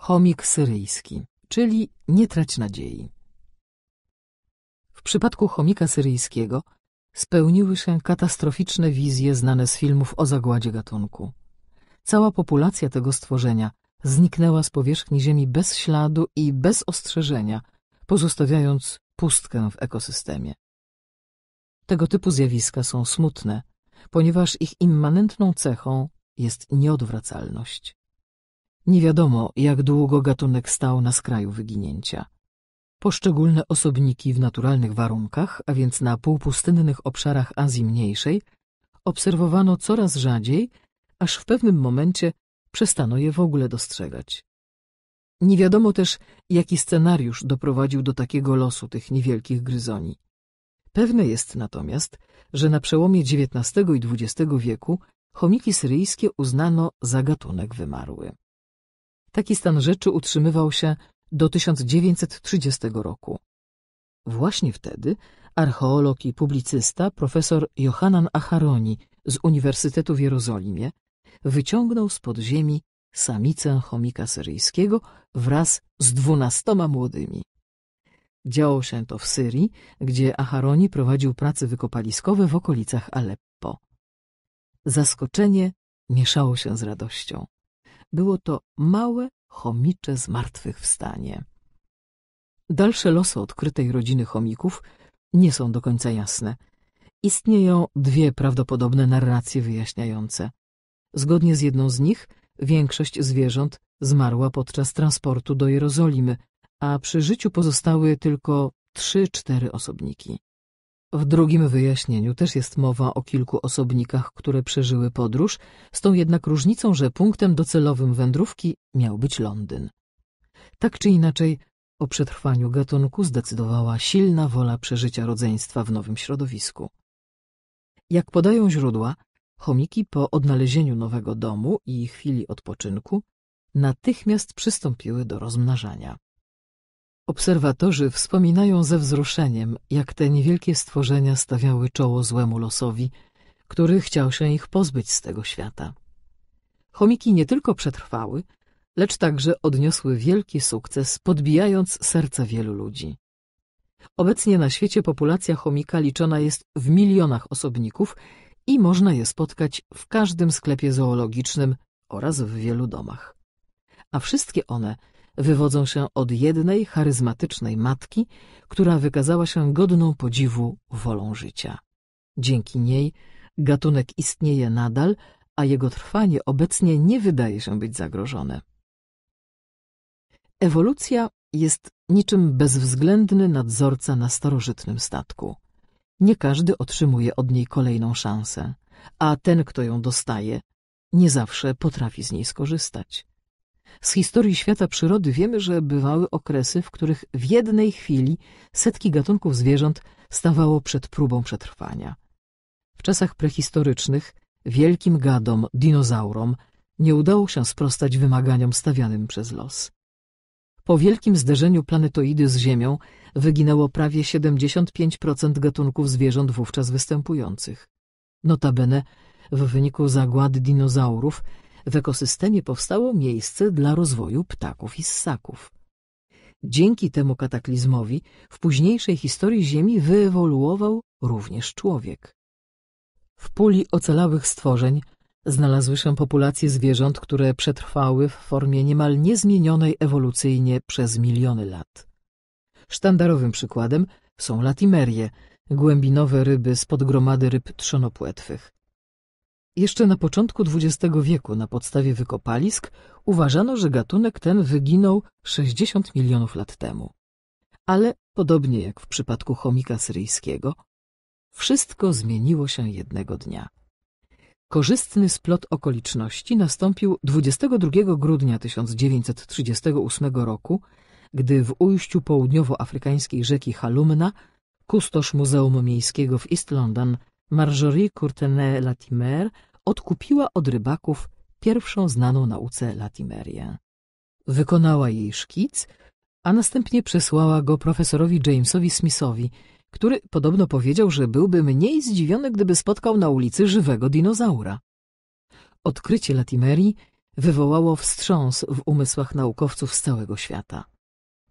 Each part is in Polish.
Chomik syryjski, czyli nie trać nadziei. W przypadku chomika syryjskiego spełniły się katastroficzne wizje znane z filmów o zagładzie gatunku. Cała populacja tego stworzenia zniknęła z powierzchni Ziemi bez śladu i bez ostrzeżenia, pozostawiając pustkę w ekosystemie. Tego typu zjawiska są smutne, ponieważ ich immanentną cechą jest nieodwracalność. Nie wiadomo, jak długo gatunek stał na skraju wyginięcia. Poszczególne osobniki w naturalnych warunkach, a więc na półpustynnych obszarach Azji Mniejszej, obserwowano coraz rzadziej, aż w pewnym momencie przestano je w ogóle dostrzegać. Nie wiadomo też, jaki scenariusz doprowadził do takiego losu tych niewielkich gryzoni. Pewne jest natomiast, że na przełomie XIX i XX wieku chomiki syryjskie uznano za gatunek wymarły. Taki stan rzeczy utrzymywał się do 1930 roku. Właśnie wtedy archeolog i publicysta profesor Johanan Acharoni z Uniwersytetu w Jerozolimie wyciągnął z podziemi samicę chomika syryjskiego wraz z dwunastoma młodymi. Działo się to w Syrii, gdzie Acharoni prowadził prace wykopaliskowe w okolicach Aleppo. Zaskoczenie mieszało się z radością. Było to małe, chomicze zmartwychwstanie. Dalsze losy odkrytej rodziny chomików nie są do końca jasne. Istnieją dwie prawdopodobne narracje wyjaśniające. Zgodnie z jedną z nich, większość zwierząt zmarła podczas transportu do Jerozolimy, a przy życiu pozostały tylko trzy, cztery osobniki. W drugim wyjaśnieniu też jest mowa o kilku osobnikach, które przeżyły podróż, z tą jednak różnicą, że punktem docelowym wędrówki miał być Londyn. Tak czy inaczej, o przetrwaniu gatunku zdecydowała silna wola przeżycia rodzeństwa w nowym środowisku. Jak podają źródła, chomiki po odnalezieniu nowego domu i chwili odpoczynku natychmiast przystąpiły do rozmnażania. Obserwatorzy wspominają ze wzruszeniem, jak te niewielkie stworzenia stawiały czoło złemu losowi, który chciał się ich pozbyć z tego świata. Chomiki nie tylko przetrwały, lecz także odniosły wielki sukces, podbijając serca wielu ludzi. Obecnie na świecie populacja chomika liczona jest w milionach osobników i można je spotkać w każdym sklepie zoologicznym oraz w wielu domach. A wszystkie one – wywodzą się od jednej charyzmatycznej matki, która wykazała się godną podziwu wolą życia. Dzięki niej gatunek istnieje nadal, a jego trwanie obecnie nie wydaje się być zagrożone. Ewolucja jest niczym bezwzględny nadzorca na starożytnym statku. Nie każdy otrzymuje od niej kolejną szansę, a ten, kto ją dostaje, nie zawsze potrafi z niej skorzystać. Z historii świata przyrody wiemy, że bywały okresy, w których w jednej chwili setki gatunków zwierząt stawało przed próbą przetrwania. W czasach prehistorycznych wielkim gadom, dinozaurom, nie udało się sprostać wymaganiom stawianym przez los. Po wielkim zderzeniu planetoidy z Ziemią wyginęło prawie 75% gatunków zwierząt wówczas występujących. Notabene w wyniku zagłady dinozaurów w ekosystemie powstało miejsce dla rozwoju ptaków i ssaków. Dzięki temu kataklizmowi w późniejszej historii Ziemi wyewoluował również człowiek. W puli ocalałych stworzeń znalazły się populacje zwierząt, które przetrwały w formie niemal niezmienionej ewolucyjnie przez miliony lat. Sztandarowym przykładem są latimerie, głębinowe ryby z gromady ryb trzonopłetwych. Jeszcze na początku XX wieku na podstawie wykopalisk uważano, że gatunek ten wyginął 60 milionów lat temu. Ale podobnie jak w przypadku chomika syryjskiego, wszystko zmieniło się jednego dnia. Korzystny splot okoliczności nastąpił 22 grudnia 1938 roku, gdy w ujściu południowoafrykańskiej rzeki Halumna kustosz Muzeum Miejskiego w East London Marjorie Courtenay-Latimer odkupiła od rybaków pierwszą znaną nauce Latimerię. Wykonała jej szkic, a następnie przesłała go profesorowi Jamesowi Smithowi, który podobno powiedział, że byłby mniej zdziwiony, gdyby spotkał na ulicy żywego dinozaura. Odkrycie Latimerii wywołało wstrząs w umysłach naukowców z całego świata.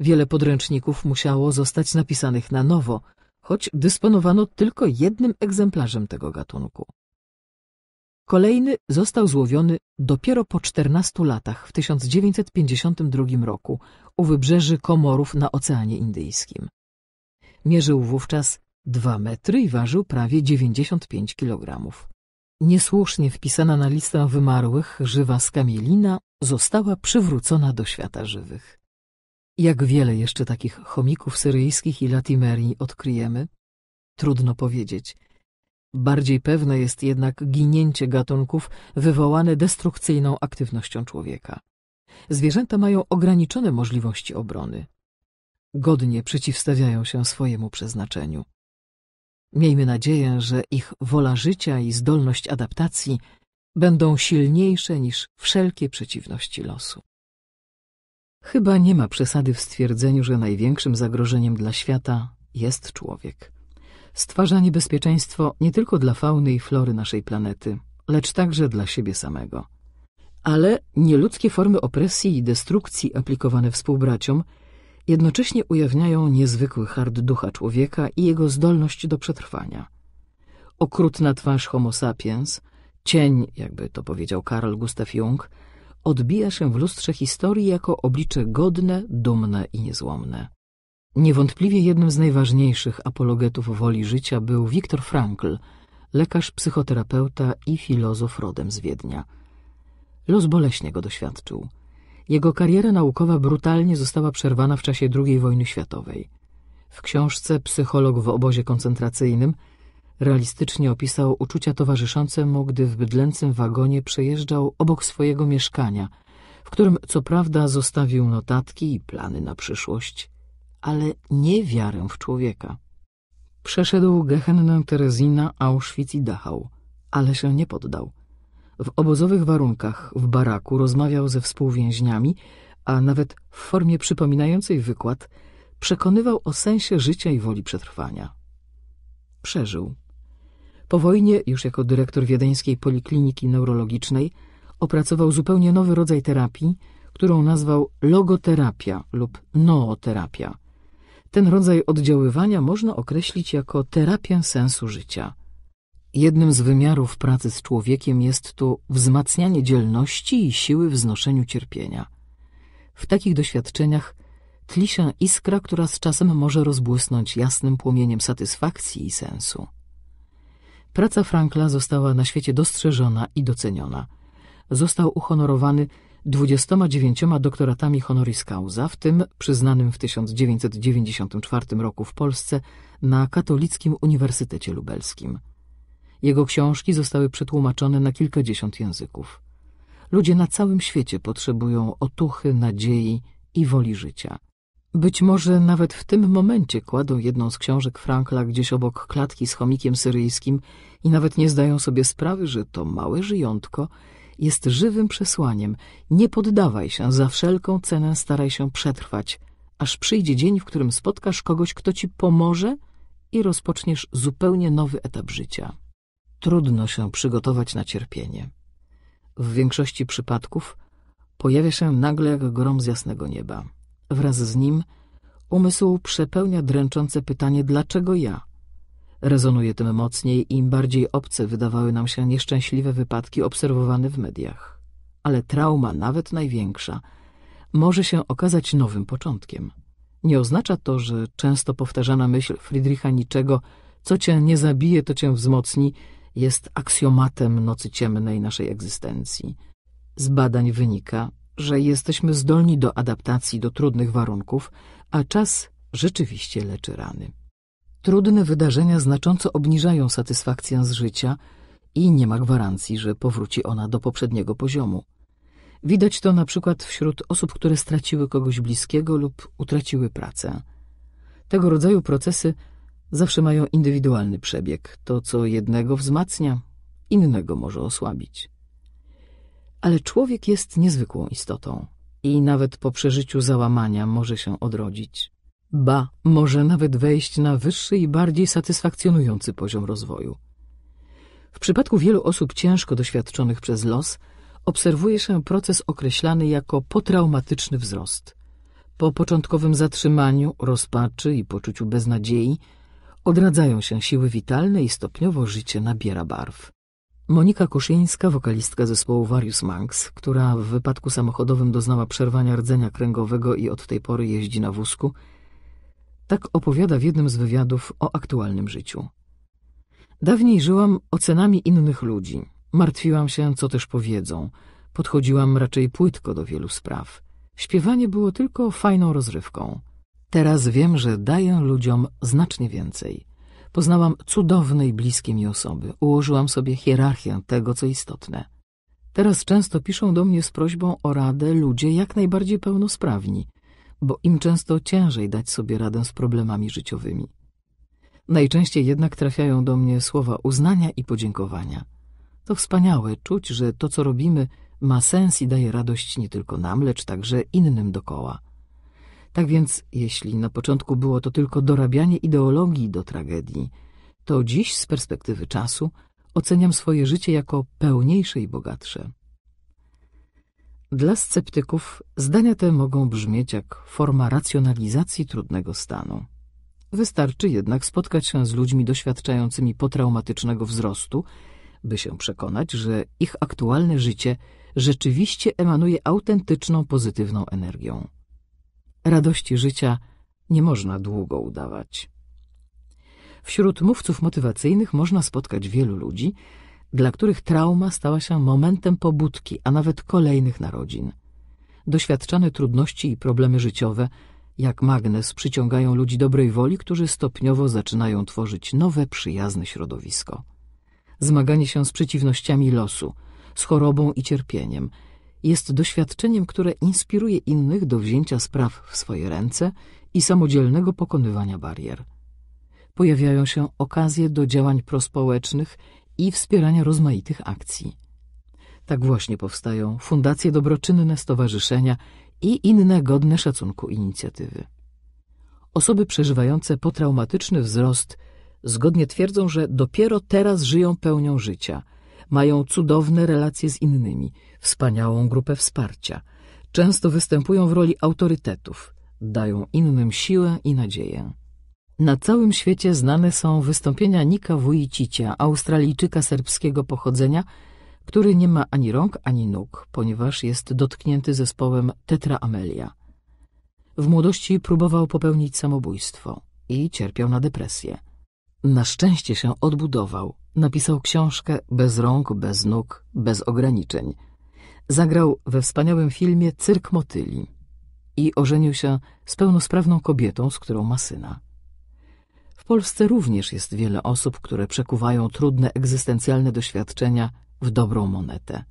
Wiele podręczników musiało zostać napisanych na nowo – choć dysponowano tylko jednym egzemplarzem tego gatunku. Kolejny został złowiony dopiero po 14 latach w 1952 roku u wybrzeży Komorów na Oceanie Indyjskim. Mierzył wówczas 2 metry i ważył prawie 95 kg. Niesłusznie wpisana na listę wymarłych żywa skamielina została przywrócona do świata żywych. Jak wiele jeszcze takich chomików syryjskich i latimerii odkryjemy? Trudno powiedzieć. Bardziej pewne jest jednak ginięcie gatunków wywołane destrukcyjną aktywnością człowieka. Zwierzęta mają ograniczone możliwości obrony. Godnie przeciwstawiają się swojemu przeznaczeniu. Miejmy nadzieję, że ich wola życia i zdolność adaptacji będą silniejsze niż wszelkie przeciwności losu. Chyba nie ma przesady w stwierdzeniu, że największym zagrożeniem dla świata jest człowiek. Stwarza niebezpieczeństwo nie tylko dla fauny i flory naszej planety, lecz także dla siebie samego. Ale nieludzkie formy opresji i destrukcji aplikowane współbraciom jednocześnie ujawniają niezwykły hard ducha człowieka i jego zdolność do przetrwania. Okrutna twarz homo sapiens, cień, jakby to powiedział Karl Gustav Jung – odbija się w lustrze historii jako oblicze godne, dumne i niezłomne. Niewątpliwie jednym z najważniejszych apologetów woli życia był Viktor Frankl, lekarz, psychoterapeuta i filozof rodem z Wiednia. Los boleśnie go doświadczył. Jego kariera naukowa brutalnie została przerwana w czasie II wojny światowej. W książce Psycholog w obozie koncentracyjnym – realistycznie opisał uczucia towarzyszące mu, gdy w bydlęcym wagonie przejeżdżał obok swojego mieszkania, w którym co prawda zostawił notatki i plany na przyszłość, ale nie wiarę w człowieka. Przeszedł gehennę Terezina, Auschwitz i Dachau, ale się nie poddał. W obozowych warunkach w baraku rozmawiał ze współwięźniami, a nawet w formie przypominającej wykład przekonywał o sensie życia i woli przetrwania. Przeżył. Po wojnie, już jako dyrektor wiedeńskiej polikliniki neurologicznej, opracował zupełnie nowy rodzaj terapii, którą nazwał logoterapia lub nooterapia. Ten rodzaj oddziaływania można określić jako terapię sensu życia. Jednym z wymiarów pracy z człowiekiem jest tu wzmacnianie dzielności i siły w znoszeniu cierpienia. W takich doświadczeniach tli się iskra, która z czasem może rozbłysnąć jasnym płomieniem satysfakcji i sensu. Praca Frankla została na świecie dostrzeżona i doceniona. Został uhonorowany 29 doktoratami honoris causa, w tym przyznanym w 1994 roku w Polsce na Katolickim Uniwersytecie Lubelskim. Jego książki zostały przetłumaczone na kilkadziesiąt języków. Ludzie na całym świecie potrzebują otuchy, nadziei i woli życia. Być może nawet w tym momencie kładą jedną z książek Frankla gdzieś obok klatki z chomikiem syryjskim i nawet nie zdają sobie sprawy, że to małe żyjątko jest żywym przesłaniem. Nie poddawaj się, za wszelką cenę staraj się przetrwać, aż przyjdzie dzień, w którym spotkasz kogoś, kto ci pomoże i rozpoczniesz zupełnie nowy etap życia. Trudno się przygotować na cierpienie. W większości przypadków pojawia się nagle jak grom z jasnego nieba. Wraz z nim umysł przepełnia dręczące pytanie dlaczego ja? Rezonuje tym mocniej, im bardziej obce wydawały nam się nieszczęśliwe wypadki obserwowane w mediach. Ale trauma, nawet największa, może się okazać nowym początkiem. Nie oznacza to, że często powtarzana myśl Friedricha Niczego co cię nie zabije, to cię wzmocni, jest aksjomatem nocy ciemnej naszej egzystencji. Z badań wynika, że jesteśmy zdolni do adaptacji do trudnych warunków, a czas rzeczywiście leczy rany. Trudne wydarzenia znacząco obniżają satysfakcję z życia i nie ma gwarancji, że powróci ona do poprzedniego poziomu. Widać to na przykład wśród osób, które straciły kogoś bliskiego lub utraciły pracę. Tego rodzaju procesy zawsze mają indywidualny przebieg. To, co jednego wzmacnia, innego może osłabić ale człowiek jest niezwykłą istotą i nawet po przeżyciu załamania może się odrodzić. Ba, może nawet wejść na wyższy i bardziej satysfakcjonujący poziom rozwoju. W przypadku wielu osób ciężko doświadczonych przez los obserwuje się proces określany jako potraumatyczny wzrost. Po początkowym zatrzymaniu, rozpaczy i poczuciu beznadziei odradzają się siły witalne i stopniowo życie nabiera barw. Monika Kuszyńska, wokalistka zespołu Varius Manx, która w wypadku samochodowym doznała przerwania rdzenia kręgowego i od tej pory jeździ na wózku, tak opowiada w jednym z wywiadów o aktualnym życiu. Dawniej żyłam ocenami innych ludzi, martwiłam się, co też powiedzą, podchodziłam raczej płytko do wielu spraw. Śpiewanie było tylko fajną rozrywką. Teraz wiem, że daję ludziom znacznie więcej – Poznałam i bliskie mi osoby. Ułożyłam sobie hierarchię tego, co istotne. Teraz często piszą do mnie z prośbą o radę ludzie jak najbardziej pełnosprawni, bo im często ciężej dać sobie radę z problemami życiowymi. Najczęściej jednak trafiają do mnie słowa uznania i podziękowania. To wspaniałe czuć, że to, co robimy, ma sens i daje radość nie tylko nam, lecz także innym dokoła. Tak więc, jeśli na początku było to tylko dorabianie ideologii do tragedii, to dziś z perspektywy czasu oceniam swoje życie jako pełniejsze i bogatsze. Dla sceptyków zdania te mogą brzmieć jak forma racjonalizacji trudnego stanu. Wystarczy jednak spotkać się z ludźmi doświadczającymi potraumatycznego wzrostu, by się przekonać, że ich aktualne życie rzeczywiście emanuje autentyczną, pozytywną energią. Radości życia nie można długo udawać. Wśród mówców motywacyjnych można spotkać wielu ludzi, dla których trauma stała się momentem pobudki, a nawet kolejnych narodzin. Doświadczane trudności i problemy życiowe, jak magnes, przyciągają ludzi dobrej woli, którzy stopniowo zaczynają tworzyć nowe, przyjazne środowisko. Zmaganie się z przeciwnościami losu, z chorobą i cierpieniem – jest doświadczeniem, które inspiruje innych do wzięcia spraw w swoje ręce i samodzielnego pokonywania barier. Pojawiają się okazje do działań prospołecznych i wspierania rozmaitych akcji. Tak właśnie powstają fundacje dobroczynne, stowarzyszenia i inne godne szacunku inicjatywy. Osoby przeżywające potraumatyczny wzrost zgodnie twierdzą, że dopiero teraz żyją pełnią życia, mają cudowne relacje z innymi – wspaniałą grupę wsparcia. Często występują w roli autorytetów, dają innym siłę i nadzieję. Na całym świecie znane są wystąpienia Nika Wujicicia, Australijczyka serbskiego pochodzenia, który nie ma ani rąk, ani nóg, ponieważ jest dotknięty zespołem Tetra Amelia. W młodości próbował popełnić samobójstwo i cierpiał na depresję. Na szczęście się odbudował. Napisał książkę Bez rąk, bez nóg, bez ograniczeń – Zagrał we wspaniałym filmie Cyrk Motyli i ożenił się z pełnosprawną kobietą, z którą ma syna. W Polsce również jest wiele osób, które przekuwają trudne egzystencjalne doświadczenia w dobrą monetę.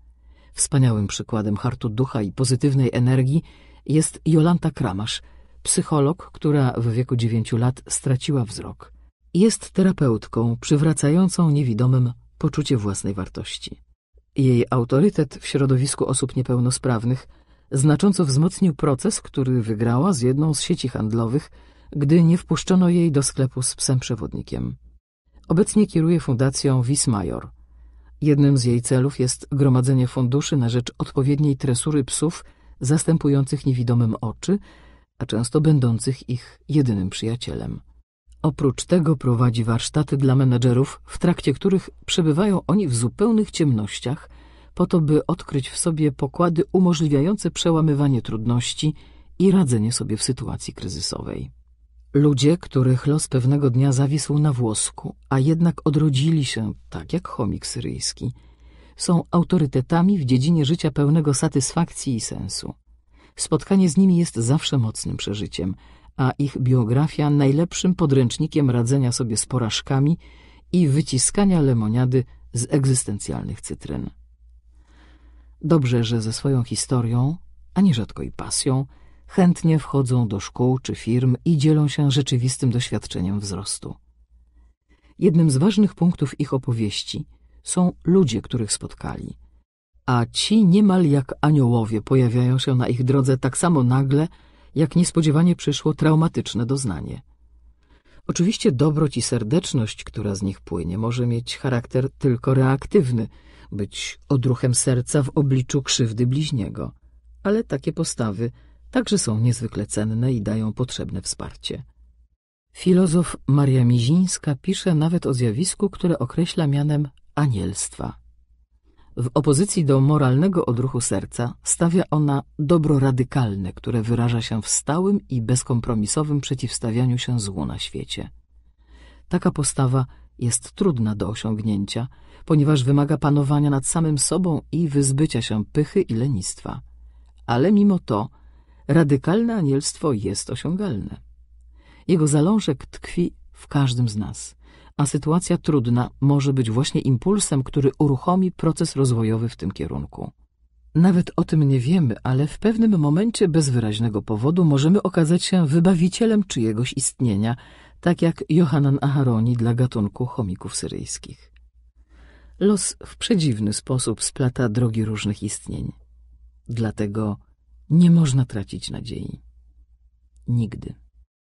Wspaniałym przykładem hartu ducha i pozytywnej energii jest Jolanta Kramasz, psycholog, która w wieku 9 lat straciła wzrok. Jest terapeutką przywracającą niewidomym poczucie własnej wartości. Jej autorytet w środowisku osób niepełnosprawnych znacząco wzmocnił proces, który wygrała z jedną z sieci handlowych, gdy nie wpuszczono jej do sklepu z psem przewodnikiem. Obecnie kieruje fundacją Wismajor. Jednym z jej celów jest gromadzenie funduszy na rzecz odpowiedniej tresury psów zastępujących niewidomym oczy, a często będących ich jedynym przyjacielem. Oprócz tego prowadzi warsztaty dla menedżerów, w trakcie których przebywają oni w zupełnych ciemnościach, po to, by odkryć w sobie pokłady umożliwiające przełamywanie trudności i radzenie sobie w sytuacji kryzysowej. Ludzie, których los pewnego dnia zawisł na włosku, a jednak odrodzili się, tak jak chomik syryjski, są autorytetami w dziedzinie życia pełnego satysfakcji i sensu. Spotkanie z nimi jest zawsze mocnym przeżyciem, a ich biografia najlepszym podręcznikiem radzenia sobie z porażkami i wyciskania lemoniady z egzystencjalnych cytryn. Dobrze, że ze swoją historią, a nierzadko i pasją, chętnie wchodzą do szkół czy firm i dzielą się rzeczywistym doświadczeniem wzrostu. Jednym z ważnych punktów ich opowieści są ludzie, których spotkali, a ci niemal jak aniołowie pojawiają się na ich drodze tak samo nagle – jak niespodziewanie przyszło traumatyczne doznanie. Oczywiście dobroć i serdeczność, która z nich płynie, może mieć charakter tylko reaktywny, być odruchem serca w obliczu krzywdy bliźniego, ale takie postawy także są niezwykle cenne i dają potrzebne wsparcie. Filozof Maria Mizińska pisze nawet o zjawisku, które określa mianem anielstwa. W opozycji do moralnego odruchu serca stawia ona dobro radykalne, które wyraża się w stałym i bezkompromisowym przeciwstawianiu się złu na świecie. Taka postawa jest trudna do osiągnięcia, ponieważ wymaga panowania nad samym sobą i wyzbycia się pychy i lenistwa. Ale mimo to radykalne anielstwo jest osiągalne. Jego zalążek tkwi w każdym z nas – a sytuacja trudna może być właśnie impulsem, który uruchomi proces rozwojowy w tym kierunku. Nawet o tym nie wiemy, ale w pewnym momencie bez wyraźnego powodu możemy okazać się wybawicielem czyjegoś istnienia, tak jak Johanan Aharoni dla gatunku chomików syryjskich. Los w przedziwny sposób splata drogi różnych istnień. Dlatego nie można tracić nadziei. Nigdy.